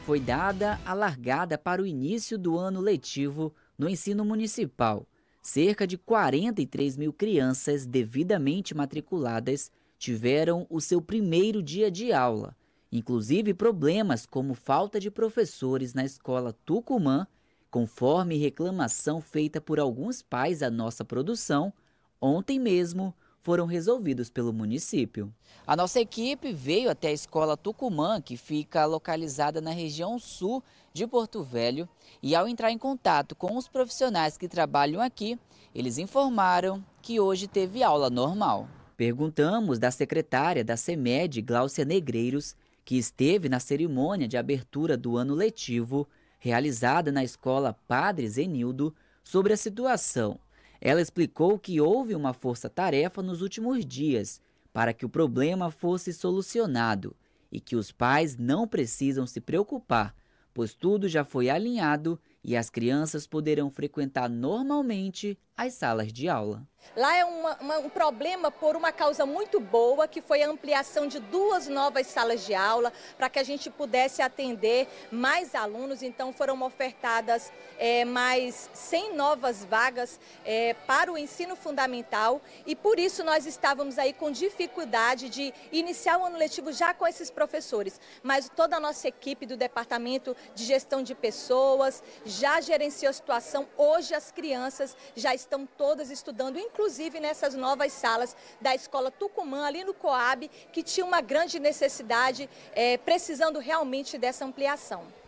foi dada a largada para o início do ano letivo no ensino municipal. Cerca de 43 mil crianças devidamente matriculadas tiveram o seu primeiro dia de aula. Inclusive, problemas como falta de professores na escola Tucumã, conforme reclamação feita por alguns pais à nossa produção, ontem mesmo foram resolvidos pelo município. A nossa equipe veio até a escola Tucumã, que fica localizada na região sul de Porto Velho, e ao entrar em contato com os profissionais que trabalham aqui, eles informaram que hoje teve aula normal. Perguntamos da secretária da CEMED, Gláucia Negreiros, que esteve na cerimônia de abertura do ano letivo, realizada na escola Padre Zenildo, sobre a situação ela explicou que houve uma força-tarefa nos últimos dias para que o problema fosse solucionado e que os pais não precisam se preocupar, pois tudo já foi alinhado e as crianças poderão frequentar normalmente as salas de aula. Lá é uma, uma, um problema por uma causa muito boa, que foi a ampliação de duas novas salas de aula, para que a gente pudesse atender mais alunos. Então, foram ofertadas é, mais 100 novas vagas é, para o ensino fundamental, e por isso nós estávamos aí com dificuldade de iniciar o ano letivo já com esses professores. Mas toda a nossa equipe do Departamento de Gestão de Pessoas, já gerenciou a situação. Hoje as crianças já estão todas estudando, inclusive nessas novas salas da Escola Tucumã, ali no Coab, que tinha uma grande necessidade, é, precisando realmente dessa ampliação.